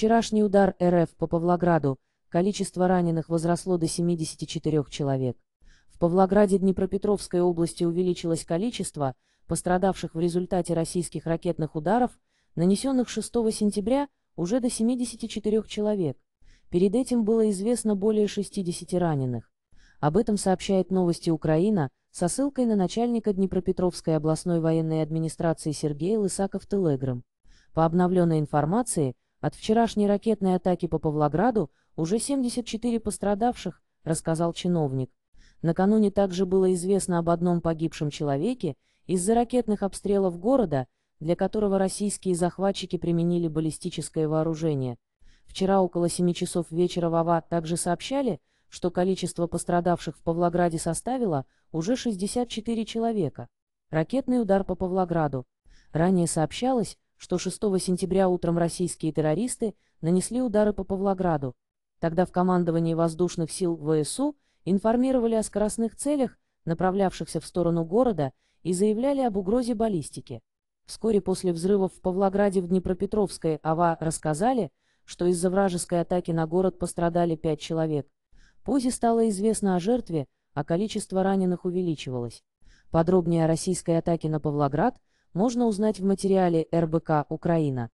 Вчерашний удар РФ по Павлограду, количество раненых возросло до 74 человек. В Павлограде Днепропетровской области увеличилось количество пострадавших в результате российских ракетных ударов, нанесенных 6 сентября, уже до 74 человек. Перед этим было известно более 60 раненых. Об этом сообщает новости Украина со ссылкой на начальника Днепропетровской областной военной администрации Сергея Лысака в Телеграм. По обновленной информации, от вчерашней ракетной атаки по Павлограду уже 74 пострадавших, рассказал чиновник. Накануне также было известно об одном погибшем человеке из-за ракетных обстрелов города, для которого российские захватчики применили баллистическое вооружение. Вчера около 7 часов вечера в АВА также сообщали, что количество пострадавших в Павлограде составило уже 64 человека. Ракетный удар по Павлограду. Ранее сообщалось, что 6 сентября утром российские террористы нанесли удары по Павлограду. Тогда в командовании воздушных сил ВСУ информировали о скоростных целях, направлявшихся в сторону города, и заявляли об угрозе баллистики. Вскоре после взрывов в Павлограде в Днепропетровской АВА рассказали, что из-за вражеской атаки на город пострадали пять человек. Позже стало известно о жертве, а количество раненых увеличивалось. Подробнее о российской атаке на Павлоград можно узнать в материале РБК «Украина».